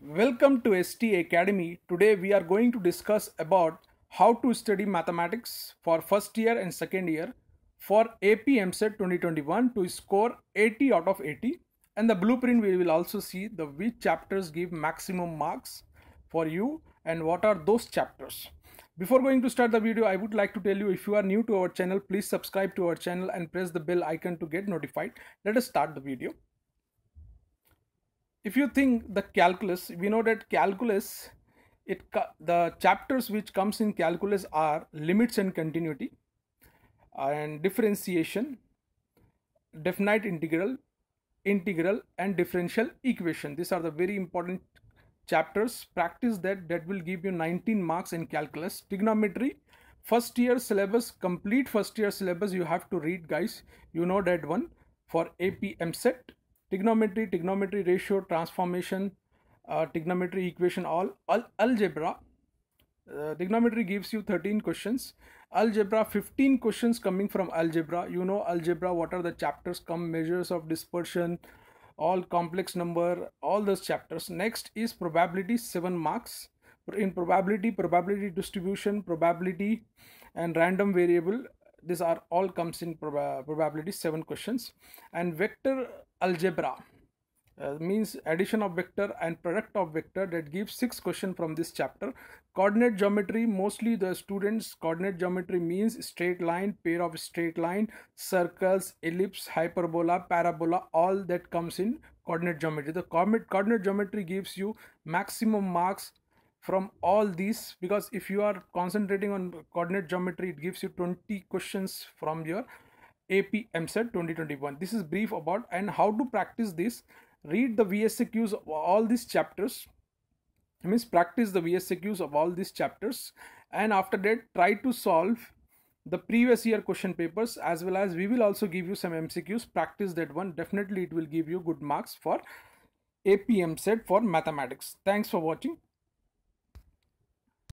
Welcome to ST Academy. Today we are going to discuss about how to study mathematics for first year and second year for AP MSET 2021 to score 80 out of 80 and the blueprint we will also see the which chapters give maximum marks for you and what are those chapters. Before going to start the video, I would like to tell you if you are new to our channel, please subscribe to our channel and press the bell icon to get notified. Let us start the video if you think the calculus, we know that calculus, it the chapters which comes in calculus are limits and continuity and differentiation, definite integral, integral and differential equation. These are the very important chapters. Practice that, that will give you 19 marks in calculus. Trigonometry, first year syllabus, complete first year syllabus you have to read guys. You know that one for AP set trigonometry trigonometry ratio transformation uh, trigonometry equation all, all algebra uh, trigonometry gives you 13 questions algebra 15 questions coming from algebra you know algebra what are the chapters come measures of dispersion all complex number all those chapters next is probability 7 marks in probability probability distribution probability and random variable these are all comes in probability 7 questions and vector algebra uh, means addition of vector and product of vector that gives six question from this chapter coordinate geometry mostly the students coordinate geometry means straight line pair of straight line circles ellipse hyperbola parabola all that comes in coordinate geometry the coordinate geometry gives you maximum marks from all these because if you are concentrating on coordinate geometry it gives you 20 questions from your AP 2021. This is brief about and how to practice this. Read the VSCQs of all these chapters. It means practice the VSCQs of all these chapters and after that try to solve the previous year question papers as well as we will also give you some MCQs. Practice that one. Definitely it will give you good marks for APM set for mathematics. Thanks for watching.